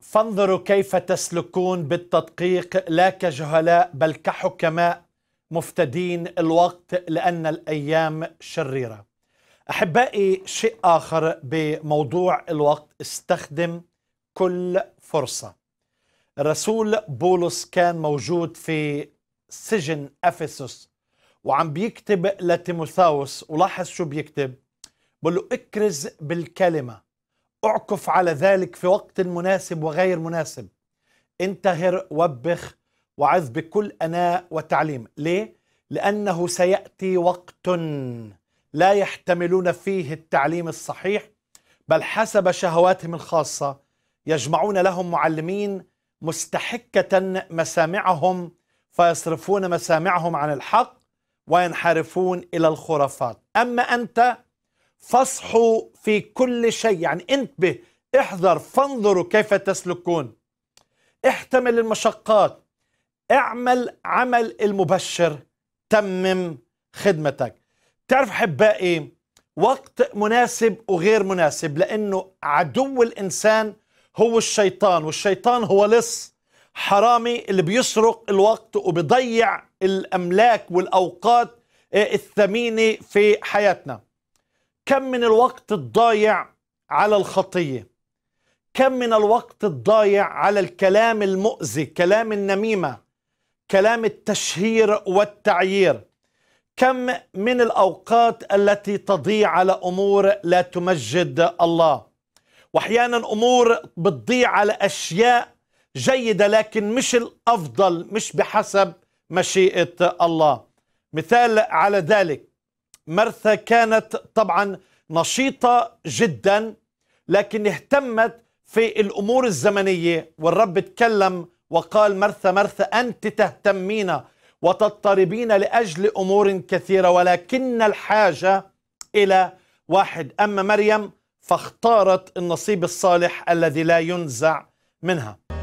فانظروا كيف تسلكون بالتدقيق لا كجهلاء بل كحكماء مفتدين الوقت لأن الأيام شريرة أحبائي شيء آخر بموضوع الوقت استخدم كل فرصة الرسول بولس كان موجود في سجن أفسس وعم بيكتب لتيموثاوس ولاحظ شو بيكتب بقول له اكرز بالكلمة اعكف على ذلك في وقت مناسب وغير مناسب انتهر وبخ وعظ بكل أناء وتعليم ليه؟ لأنه سيأتي وقت لا يحتملون فيه التعليم الصحيح بل حسب شهواتهم الخاصة يجمعون لهم معلمين مستحكة مسامعهم فيصرفون مسامعهم عن الحق وينحرفون إلى الخرافات أما أنت فصحوا في كل شيء يعني انتبه احذر فانظروا كيف تسلكون احتمل المشقات اعمل عمل المبشر تمم خدمتك تعرف احبائي وقت مناسب وغير مناسب لانه عدو الانسان هو الشيطان والشيطان هو لص حرامي اللي بيسرق الوقت وبيضيع الاملاك والاوقات آه، الثمينه في حياتنا كم من الوقت الضايع على الخطية كم من الوقت الضايع على الكلام المؤذي كلام النميمة كلام التشهير والتعيير كم من الأوقات التي تضيع على أمور لا تمجد الله وأحيانا أمور بتضيع على أشياء جيدة لكن مش الأفضل مش بحسب مشيئة الله مثال على ذلك مرثا كانت طبعا نشيطة جدا لكن اهتمت في الأمور الزمنية والرب تكلم وقال مرثا مرثا أنت تهتمين وتضطربين لأجل أمور كثيرة ولكن الحاجة إلى واحد أما مريم فاختارت النصيب الصالح الذي لا ينزع منها